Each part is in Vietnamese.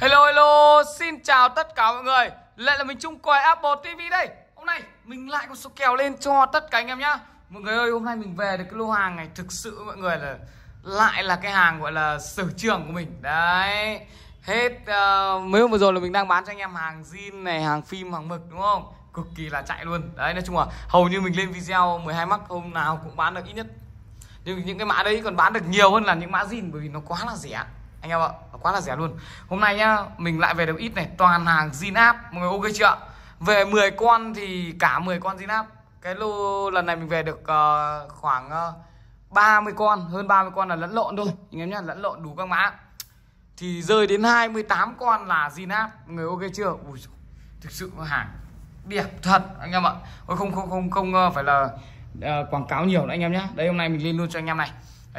Hello hello, xin chào tất cả mọi người Lại là mình Chung Quay Apple TV đây Hôm nay mình lại có số kèo lên cho tất cả anh em nhá Mọi người ơi, hôm nay mình về được cái lô hàng này Thực sự mọi người là lại là cái hàng gọi là sở trường của mình Đấy Hết uh, mấy hôm vừa rồi là mình đang bán cho anh em hàng zin này, hàng phim, hàng mực đúng không? Cực kỳ là chạy luôn Đấy, nói chung là hầu như mình lên video 12 mắc hôm nào cũng bán được ít nhất Nhưng những cái mã đấy còn bán được nhiều hơn là những mã zin Bởi vì nó quá là rẻ anh em ạ quá là rẻ luôn hôm nay nhá mình lại về được ít này toàn hàng zin áp mọi người ok chưa về 10 con thì cả 10 con zin áp cái lô lần này mình về được uh, khoảng uh, ờ, 30 con hơn 30 con là lẫn lộn thôi anh em nhá lẫn lộn đủ các mã thì rơi đến 28 con là zin áp người ok chưa Ui, thực sự hàng đẹp thật anh em ạ Ôi, không không không không ờ, phải là uh, quảng cáo nhiều nữa anh em nhé đây hôm nay mình lên luôn cho anh em này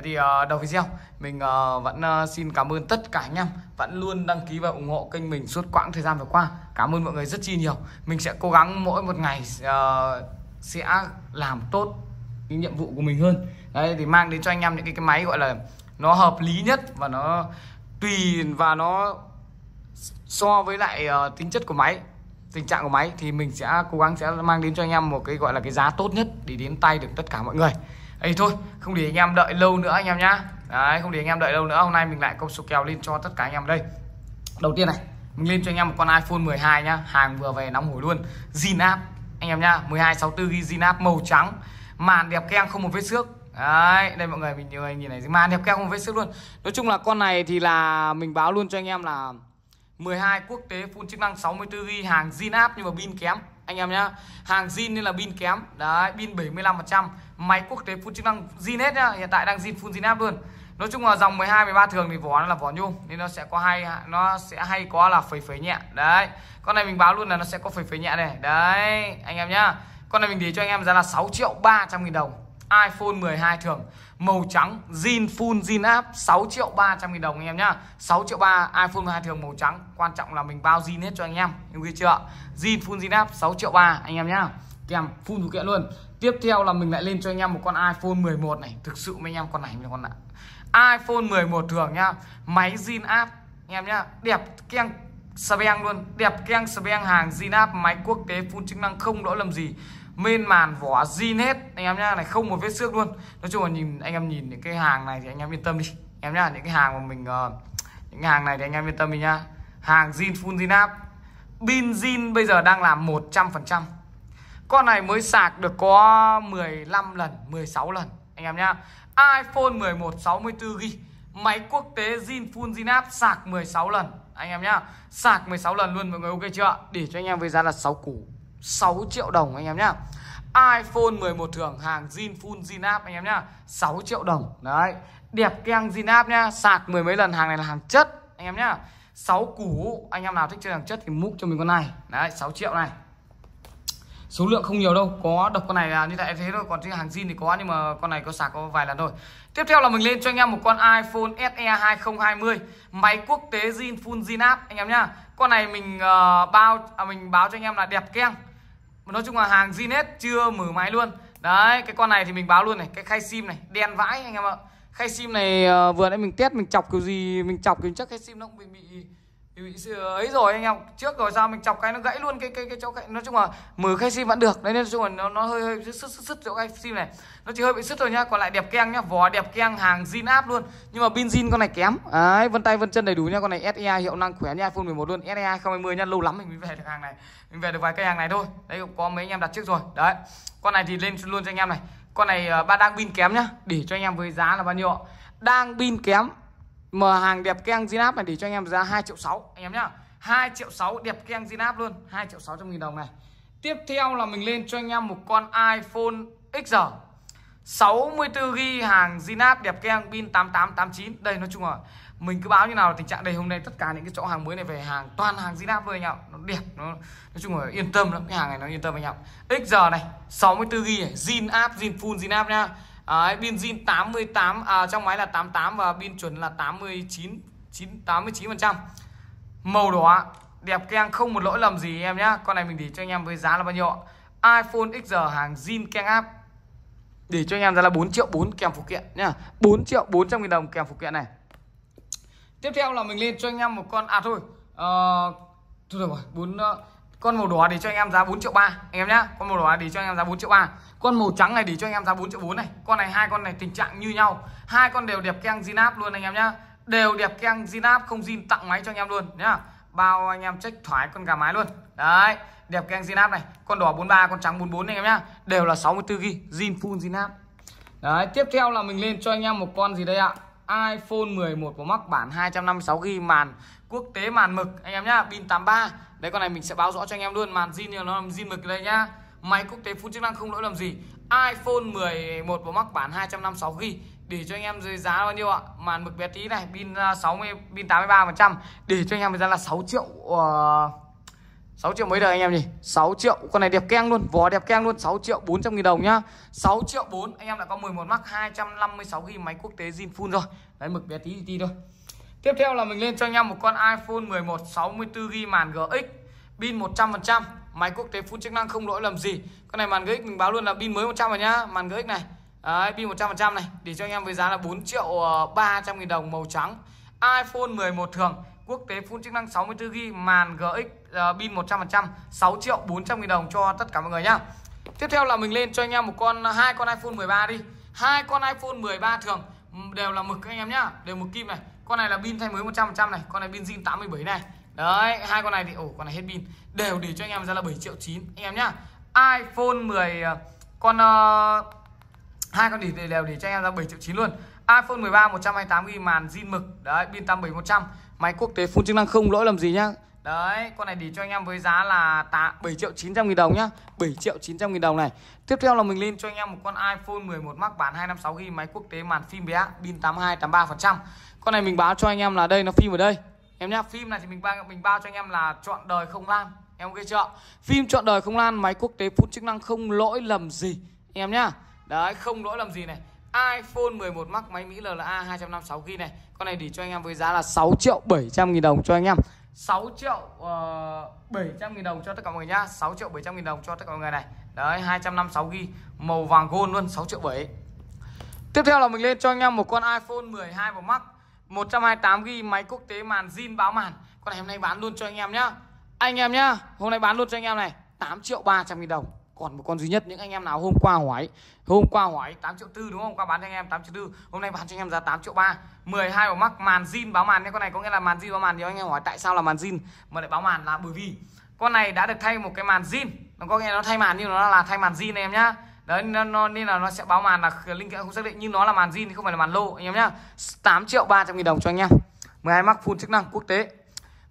thì ờ, đầu video mình ờ, vẫn ờ, xin cảm ơn tất cả anh em vẫn luôn đăng ký và ủng hộ kênh mình suốt quãng thời gian vừa qua cảm ơn mọi người rất chi nhiều mình sẽ cố gắng mỗi một ngày sẽ làm tốt cái nhiệm vụ của mình hơn đấy thì mang đến cho anh em những cái, cái máy gọi là nó hợp lý nhất và nó tùy và nó so với lại tính chất của máy tình trạng của máy thì mình sẽ cố gắng sẽ mang đến cho anh em một cái gọi là cái giá tốt nhất để đến tay được tất cả mọi người ấy thôi không để anh em đợi lâu nữa anh em nhá đấy không để anh em đợi lâu nữa hôm nay mình lại công số kèo lên cho tất cả anh em đây đầu tiên này mình lên cho anh em một con iPhone 12 nhá hàng vừa về nóng hổi luôn Zinap, anh em nhá 1264 ghi zin app màu trắng màn đẹp keng không một vết xước đấy đây mọi người mình nhiều nhìn này màn đẹp keng không một vết xước luôn nói chung là con này thì là mình báo luôn cho anh em là 12 quốc tế full chức năng 64 ghi hàng Zinap nhưng mà pin kém anh em nhá hàng zin nên là pin kém đấy pin 75 phần trăm máy quốc tế full chức năng zin hết nhá hiện tại đang zin full zin áp luôn nói chung là dòng 12 13 thường thì vỏ nó là vỏ nhung nên nó sẽ có hay nó sẽ hay có là phẩy phẩy nhẹ đấy con này mình báo luôn là nó sẽ có phẩy phẩy nhẹ này đấy anh em nhá con này mình để cho anh em giá là 6 triệu 300 nghìn đồng iPhone 12 thường màu trắng zin full zin áp 6 triệu 300 nghìn đồng anh em nhá 6 triệu 3 iPhone 12 thường màu trắng quan trọng là mình bao zin hết cho anh em em ghi chưa zin full zin áp 6 triệu 3 anh em nhá kèm full phụ kiện luôn tiếp theo là mình lại lên cho anh em một con iPhone 11 này thực sự mấy anh em con này mình con này iPhone 11 thường nhá máy zin áp anh em nhá đẹp keng speng luôn đẹp keng speng hàng zin áp máy quốc tế full chức năng không lỗi lầm gì mên màn vỏ zin hết anh em nhá này không một vết xước luôn nói chung là nhìn anh em nhìn những cái hàng này thì anh em yên tâm đi em nhá những cái hàng mà mình uh, những hàng này thì anh em yên tâm đi nhá hàng zin full zin up pin zin bây giờ đang là 100% con này mới sạc được có 15 lần 16 lần anh em nhá iPhone 11 64 g máy quốc tế zin full zin up sạc 16 lần anh em nhá sạc 16 lần luôn mọi người ok chưa để cho anh em với giá là 6 củ 6 triệu đồng anh em nhá iPhone 11 thường hàng zin full zin áp anh em nhá 6 triệu đồng đấy đẹp keng zin áp nhá sạc mười mấy lần hàng này là hàng chất anh em nhá 6 củ anh em nào thích chơi hàng chất thì múc cho mình con này đấy 6 triệu này số lượng không nhiều đâu có độc con này là như thế thôi còn cái hàng zin thì có nhưng mà con này có sạc có vài lần thôi tiếp theo là mình lên cho anh em một con iPhone SE 2020 máy quốc tế zin full zin áp anh em nhá con này mình uh, bao à, mình báo cho anh em là đẹp keng nói chung là hàng zin hết chưa mở máy luôn Đấy cái con này thì mình báo luôn này Cái khay sim này đen vãi anh em ạ Khay sim này uh, vừa nãy mình test mình chọc kiểu gì Mình chọc kiểu chắc khay sim nó cũng bị bị bị ấy rồi anh em trước rồi sao mình chọc cái nó gãy luôn cái cái cái chỗ cái nói chung là mở khay sim vẫn được đấy nên nói chung là nó nó hơi hơi sứt sứt sứt chỗ khay sim này nó chỉ hơi bị sứt thôi nhá còn lại đẹp keng nhá vỏ đẹp keng hàng zin áp luôn nhưng mà pin zin con này kém đấy vân tay vân chân đầy đủ nhá con này SEI hiệu năng khỏe nha iPhone 11 luôn SE 2020 nhá lâu lắm mình mới về được hàng này mình về được vài cây hàng này thôi đấy có mấy anh em đặt trước rồi đấy con này thì lên luôn cho anh em này con này à, ba đang pin kém nhá để cho anh em với giá là bao nhiêu ạ đang pin kém Mở hàng đẹp keng Zinap này thì cho anh em giá 2 triệu 6 anh em nhá. 2 triệu 6 đẹp keng Zinap luôn, 2 triệu 600 nghìn đồng này. Tiếp theo là mình lên cho anh em một con iPhone XR 64GB hàng Zinap đẹp keng pin 8889 Đây nói chung là mình cứ báo như nào là tình trạng đây hôm nay tất cả những cái chỗ hàng mới này về hàng toàn hàng Zinap thôi anh ạ Nó đẹp, nó nói chung là yên tâm lắm, cái hàng này nó yên tâm anh ạ XR này 64GB này, Zinap, Zin Full Zinap nha Đấy, pin zin 88 à, trong máy là 88 và pin chuẩn là 89 9 89%. Màu đỏ đẹp keng không một lỗi lầm gì em nhá. Con này mình để cho anh em với giá là bao nhiêu ạ? iPhone XR hàng zin keng áp. Để cho anh em ra là 4 triệu 4 kèm phụ kiện nhá. 4 triệu 400 000 đồng kèm phụ kiện này. Tiếp theo là mình lên cho anh em một con à thôi. Ờ à, thôi rồi, 4 con màu đỏ thì cho anh em giá 4 triệu ba anh em nhá con màu đỏ thì cho anh em giá 4 triệu ba con màu trắng này thì cho anh em giá 4 triệu 4 này con này hai con này tình trạng như nhau hai con đều đẹp keng zin áp luôn anh em nhá đều đẹp keng zin áp không zin tặng máy cho anh em luôn nhá bao anh em trách thoải con gà mái luôn đấy đẹp keng zin áp này con đỏ 43 con trắng 44 anh em nhá đều là 64 g zin full zin áp đấy tiếp theo là mình lên cho anh em một con gì đây ạ iPhone 11 Pro Max bản 256GB màn quốc tế màn mực anh em nhá, pin 83. Đấy con này mình sẽ báo rõ cho anh em luôn, màn zin nó làm zin mực đây nhá. Máy quốc tế full chức năng không lỗi làm gì. iPhone 11 Pro Max bản 256GB để cho anh em dưới giá bao nhiêu ạ? Màn mực bé tí này, pin 60 à, pin 83% để cho anh em giá là 6 triệu uh 6 triệu mấy đời anh em nhỉ 6 triệu con này đẹp keng luôn vò đẹp keng luôn 6 triệu 400 nghìn đồng nhá 6 triệu 4 anh em đã có 11 max 256 ghi máy quốc tế zin full rồi đấy mực bé tí thì tí thôi tiếp theo là mình lên cho anh em một con iPhone 11 64 ghi màn GX pin 100% máy quốc tế full chức năng không lỗi lầm gì con này màn GX mình báo luôn là pin mới 100 rồi nhá màn GX này đấy pin 100% này để cho anh em với giá là 4 triệu 300 ờ, nghìn đồng màu trắng iPhone 11 thường quốc tế full chức năng 64 g màn GX uh, pin 100% 6 triệu 400 nghìn đồng cho tất cả mọi người nhá Tiếp theo là mình lên cho anh em một con ờ, hai con iPhone 13 đi hai con iPhone 13 thường đều là mực anh em nhá đều mực kim này con này là pin thay mới 100% này con này pin zin 87 này đấy hai con này thì ổ oh, con này hết pin đều để cho anh em ra là 7 triệu 9 anh em nhá iPhone 10 ờ, con uh, hai con để đều để cho anh em ra 7 triệu 9 luôn iPhone 13 128 GB màn zin mực đấy pin 87 100 máy quốc tế full chức năng không lỗi làm gì nhá Đấy, con này để cho anh em với giá là 8, 7 triệu 900 nghìn đồng nhá 7 triệu 900 nghìn đồng này Tiếp theo là mình lên cho anh em một con iPhone 11 Max bản 256GB máy quốc tế màn phim bé pin 82, 83% Con này mình báo cho anh em là đây, nó phim ở đây Em nhá, phim này thì mình bao, mình bao cho anh em là chọn đời không lan Em ok chưa? Phim chọn đời không lan, máy quốc tế full chức năng không lỗi lầm gì Em nhá Đấy, không lỗi lầm gì này iPhone 11 Max máy Mỹ LLA 256GB này Con này để cho anh em với giá là 6 triệu 700 nghìn đồng cho anh em 6 triệu uh, ờ, 700 nghìn đồng cho tất cả mọi người nhá 6 triệu 700 nghìn đồng cho tất cả mọi người này Đấy 256 ghi Màu vàng gold luôn 6 triệu 7 Tiếp theo là mình lên cho anh em một con iPhone 12 Pro Max 128 ghi máy quốc tế màn zin báo màn Con này hôm nay bán luôn cho anh em nhá Anh em nhá Hôm nay bán luôn cho anh em này 8 triệu 300 nghìn đồng còn một con duy nhất những anh em nào hôm qua hỏi hôm qua hỏi 8 triệu tư đúng không qua bán cho anh em 8 triệu tư hôm nay bán cho anh em giá 8 triệu ba 12 vào mắc màn zin báo màn nhé con này có nghĩa là màn zin báo màn thì anh em hỏi tại sao là màn zin mà lại báo màn là bởi vì con này đã được thay một cái màn zin nó có nghĩa là nó thay màn nhưng nó là thay màn zin em nhá đấy nó, nó nên là nó sẽ báo màn là linh kiện không xác định nhưng nó là màn zin thì không phải là màn lô anh em nhá 8 triệu 300 nghìn đồng cho anh em 12 mắc full chức năng quốc tế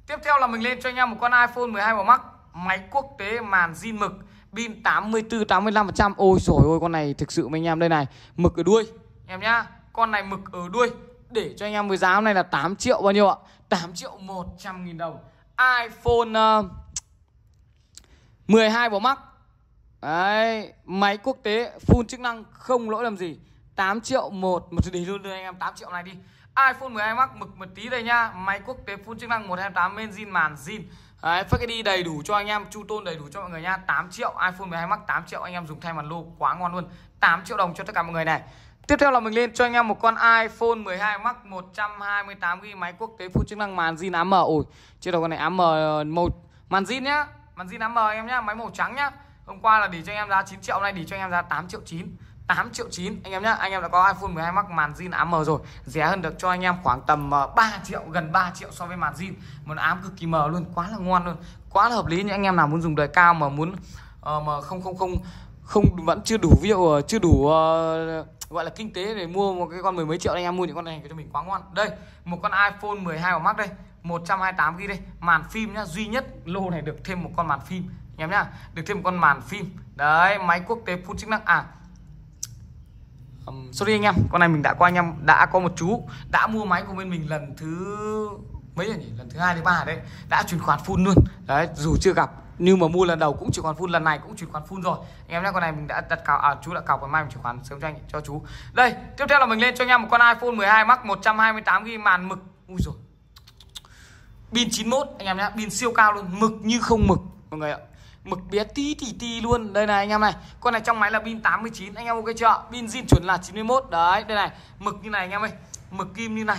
tiếp theo là mình lên cho anh em một con iPhone 12 Pro mắc máy quốc tế màn zin mực pin 84 85% ôi rồi ôi con này thực sự mấy anh em đây này mực ở đuôi em nhá con này mực ở đuôi để cho anh em với giá hôm nay là 8 triệu bao nhiêu ạ 8 triệu 100 nghìn đồng iPhone uh, ờ, 12 Pro Max Đấy, máy quốc tế full chức năng không lỗi làm gì 8 triệu một một để luôn đưa anh em 8 triệu này đi iPhone 12 Max mực một tí đây nha máy quốc tế full chức năng 128 men zin màn zin Đấy, fake đi đầy đủ cho anh em, chu tôn đầy đủ cho mọi người nha. 8 triệu iPhone 12 Max 8 triệu anh em dùng thay màn lô quá ngon luôn. 8 triệu đồng cho tất cả mọi người này. Tiếp theo là mình lên cho anh em một con iPhone 12 Max 128 g máy quốc tế full chức năng màn zin AM. Ôi, chưa đầu con này AM màu màn zin nhá. Màn zin AM em nhá, máy màu trắng nhá. Hôm qua là để cho anh em giá 9 triệu, nay để cho anh em giá 8 triệu 9. 8 triệu 9 anh em nhá anh em đã có iPhone 12 Max màn zin ám mờ rồi rẻ hơn được cho anh em khoảng tầm 3 ờ, triệu gần 3 triệu so với màn zin một ám cực kỳ mờ luôn quá là ngon luôn quá là hợp lý những anh em nào muốn dùng đời cao mà muốn uh, mà không không không không vẫn chưa đủ ví ờ, chưa đủ uh, gọi là kinh tế để mua một cái con mười mấy triệu anh em mua những con này cho mình quá ngon đây một con iPhone 12 của Max đây 128 gb đây màn phim nhá duy nhất lô này được thêm một con màn phim anh em nhá được thêm một con màn phim đấy máy quốc tế full chức năng à um, sorry anh em con này mình đã qua anh em đã có một chú đã mua máy của bên mình lần thứ mấy rồi nhỉ lần thứ hai thứ ba đấy đã chuyển khoản full luôn đấy dù chưa gặp nhưng mà mua lần đầu cũng chuyển khoản full lần này cũng chuyển khoản full rồi anh em nhé con này mình đã đặt cào à chú đã cào và mai mình chuyển khoản sớm cho anh cho chú đây tiếp theo là mình lên cho anh em một con iphone 12 max 128 gb màn mực ui rồi pin 91 anh em nhé pin siêu cao luôn mực như không mực mọi người ạ mực bé tí thì tí luôn đây này anh em này con này trong máy là pin 89 anh em ok chưa pin zin chuẩn là 91 đấy đây này mực như này anh em ơi mực kim như này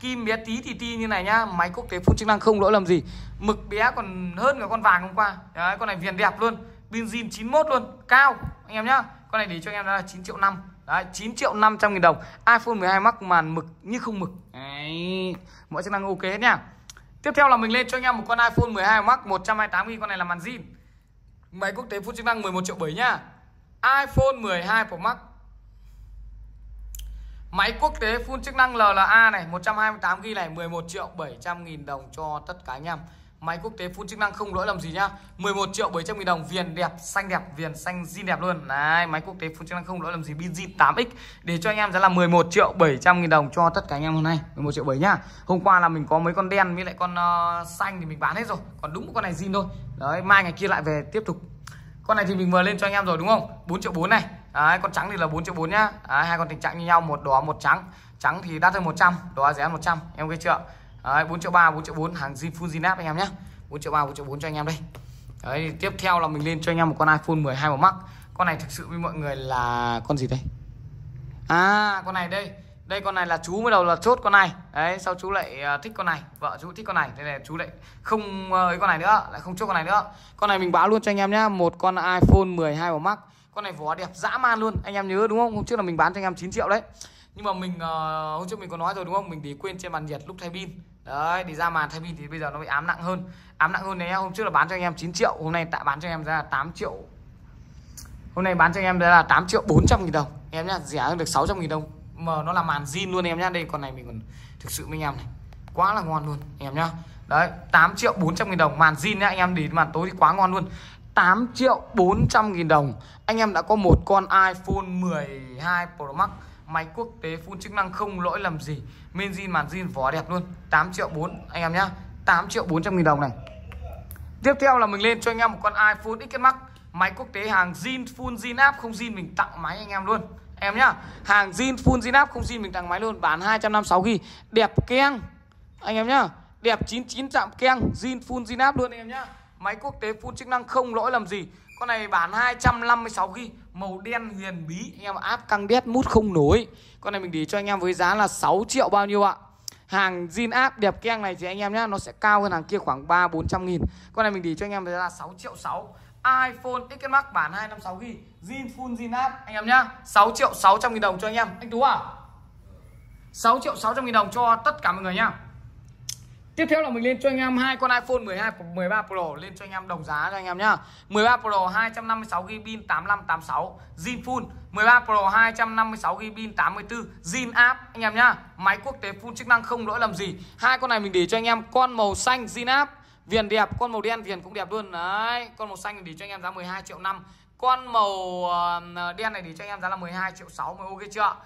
kim bé tí thì ti như này nhá máy quốc tế phun chức năng không lỗi làm gì mực bé còn hơn cả con vàng hôm qua đấy con này viền đẹp luôn pin zin 91 luôn cao anh em nhá con này để cho anh em là 9 triệu năm Đấy, 9 triệu 500 nghìn đồng iPhone 12 Max màn mực như không mực Đấy, Mọi chức năng ok hết nhá Tiếp theo là mình lên cho anh em một con iPhone 12 Max 128 nghìn Con này là màn zin Máy quốc tế full chức năng 11 triệu 7 nha, iPhone 12 Pro Max Máy quốc tế full chức năng LLA này 128GB này 11 triệu 700 nghìn đồng cho tất cả anh em Máy quốc tế full chức năng không lỗi lầm gì nhá 11 triệu 700 nghìn đồng viền đẹp xanh đẹp viền xanh zin đẹp luôn này máy quốc tế full chức năng không lỗi lầm gì pin Binz 8X để cho anh em giá là 11 triệu 700 nghìn đồng cho tất cả anh em hôm nay 11 triệu 7 nhá Hôm qua là mình có mấy con đen với lại con uh, xanh thì mình bán hết rồi Còn đúng con này zin thôi Đấy mai ngày kia lại về tiếp tục Con này thì mình vừa lên cho anh em rồi đúng không 4 triệu 4 này Đấy, con trắng thì là 4 triệu 4 nhá Đấy, hai con tình trạng như nhau một đỏ một trắng Trắng thì đắt hơn 100 Đỏ rẻ 100 em nghe chưa Đấy, 4 triệu 3, 4 triệu 4 hàng Fujinet anh em nhé 4 triệu 3, 4 triệu 4 cho anh em đây Đấy, tiếp theo là mình lên cho anh em một con iPhone 12 Pro Max Con này thực sự với mọi người là con gì đây À con này đây đây con này là chú mới đầu là chốt con này đấy sau chú lại à, thích con này vợ chú thích con này thế này chú lại không ờ, ấy con này nữa lại không chốt con này nữa con này mình báo luôn cho anh em nhá một con iphone 12 pro mắc con này vỏ đẹp dã man luôn anh em nhớ đúng không hôm trước là mình bán cho anh em 9 triệu đấy nhưng mà mình uh, hôm trước mình có nói rồi đúng không mình để quên trên bàn nhiệt lúc thay pin đấy thì ra màn thay pin thì bây giờ nó bị ám nặng hơn ám nặng hơn đấy hôm trước là bán cho anh em 9 triệu hôm nay tại bán cho anh em ra là 8 triệu hôm nay bán cho anh em ra là 8 triệu 400 nghìn đồng em nhá rẻ hơn được 600 nghìn đồng mà nó là màn zin luôn em nhá đây con này mình còn thực sự với anh em này quá là ngon luôn em nhá đấy 8 triệu 400 nghìn đồng màn zin nhá anh em đến màn tối thì quá ngon luôn 8 triệu 400 nghìn đồng Anh em đã có một con iPhone 12 Pro Max máy quốc tế phun chức năng không lỗi làm gì men zin màn zin vỏ đẹp luôn 8 triệu 4 anh em nhá 8 triệu 400 nghìn đồng này tiếp theo là mình lên cho anh em một con iPhone X Max máy quốc tế hàng zin full zin áp không zin mình tặng máy anh em luôn em nhá hàng zin full zin áp không zin mình tặng máy luôn bán 256 ghi đẹp keng anh em nhá đẹp 99 chạm keng zin full zin áp luôn anh em nhá máy quốc tế full chức năng không lỗi làm gì con này bán 256 ghi màu đen huyền bí anh em áp căng đét mút không nối con này mình để cho anh em với giá là 6 triệu bao nhiêu ạ hàng zin áp đẹp keng này thì anh em nhé nó sẽ cao hơn hàng kia khoảng 3 400 nghìn con này mình để cho anh em với giá là 6 triệu 6 iPhone XS Max bản 256 ghi zin full zin áp anh em nhá 6 triệu 600 nghìn đồng cho anh em anh Tú à 6 triệu 600 nghìn đồng cho tất cả mọi người nhá Tiếp theo là mình lên cho anh em hai con iPhone 12 13 Pro lên cho anh em đồng giá cho anh em nhá. 13 Pro 256GB pin 8586, zin full. 13 Pro 256GB pin 84, zin app anh em nhá. Máy quốc tế full chức năng không lỗi lầm gì. Hai con này mình để cho anh em con màu xanh zin app, viền đẹp, con màu đen viền cũng đẹp luôn. Đấy, con màu xanh để cho anh em giá 12 triệu 5. Con màu ờ, đen này để cho anh em giá là 12 triệu 6 mới ok chưa?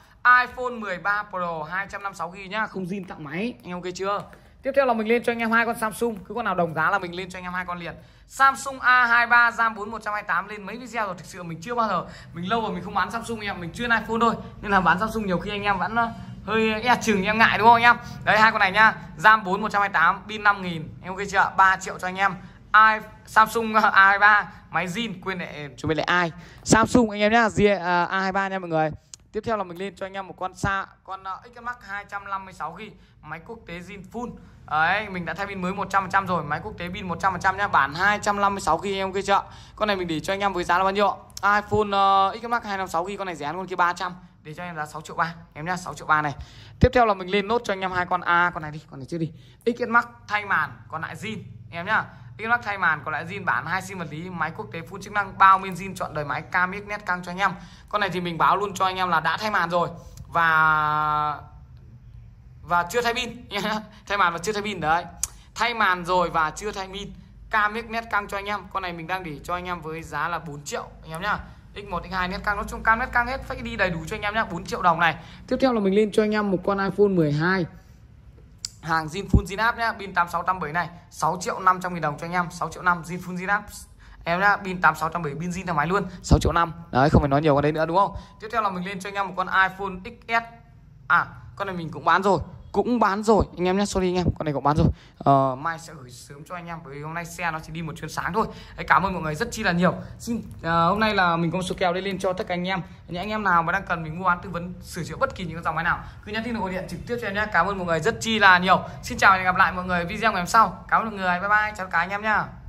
iPhone 13 Pro 256GB nhá, không zin tặng máy. Anh ok chưa? Tiếp theo là mình lên cho anh em hai con Samsung, cứ con nào đồng giá là mình lên cho anh em hai con liền. Samsung A23 RAM 4 128 lên mấy video rồi thực sự mình chưa bao giờ mình lâu rồi mình không bán Samsung em, mình chuyên iPhone thôi. Nên là bán Samsung nhiều khi anh em vẫn ờ, hơi e chừng em ngại đúng không anh em? Đấy hai con này nhá, RAM 4 128, pin 5000, em ok chưa? 3 triệu cho anh em. I, Samsung A23 máy zin quên lại chuẩn bị lại ai Samsung anh em nhá, ờ, A23 nha mọi người. Tiếp theo là mình lên cho anh em một con xa Con uh, Xmax 256GB Máy quốc tế zin full Đấy, mình đã thay pin mới 100% rồi Máy quốc tế pin 100% nhá Bản 256GB em kia chưa Con này mình để cho anh em với giá là bao nhiêu iPhone uh, Xmax 256GB Con này rẻ hơn con kia 300 để cho em giá 6 triệu 3 em nhá 6 triệu 3 này tiếp theo là mình lên nốt cho anh em hai con a con này đi con này chưa đi Xmax thay màn còn lại zin em nhá Picmax thay màn có lại zin bản hai sim vật lý máy quốc tế full chức năng bao men zin chọn đời máy Camix net căng cho anh em con này thì mình báo luôn cho anh em là đã thay màn rồi và và chưa thay pin thay màn và chưa thay pin đấy thay màn rồi và chưa thay pin Camix net căng cho anh em con này mình đang để cho anh em với giá là 4 triệu anh em nhá X1, X2 nét căng nói chung cam nét căng hết phải đi đầy đủ cho anh em nhá 4 triệu đồng này Tiếp theo là mình lên cho anh em một con iPhone 12 hàng zin full zin áp nhá pin 8670 này 6 triệu 500 nghìn đồng cho anh em 6 triệu 5 zin full zin áp em nhá pin 8670 pin zin thoải mái luôn 6 triệu 5 đấy không phải nói nhiều con đấy nữa đúng không tiếp theo là mình lên cho anh em một con iPhone XS à con này mình cũng bán rồi cũng bán rồi anh em nhé sorry anh em con này cũng bán rồi uh, mai sẽ gửi sớm cho anh em bởi vì hôm nay xe nó chỉ đi một chuyến sáng thôi Đấy, cảm ơn mọi người rất chi là nhiều xin uh, hôm nay là mình có một số kèo đây lên cho tất cả anh em những anh em nào mà đang cần mình mua bán tư vấn sửa chữa bất kỳ những dòng máy nào cứ nhắn tin hoặc gọi điện trực tiếp cho em nhé cảm ơn mọi người rất chi là nhiều xin chào và hẹn gặp lại mọi người video ngày hôm sau cảm ơn mọi người bye bye chào cả anh em nhá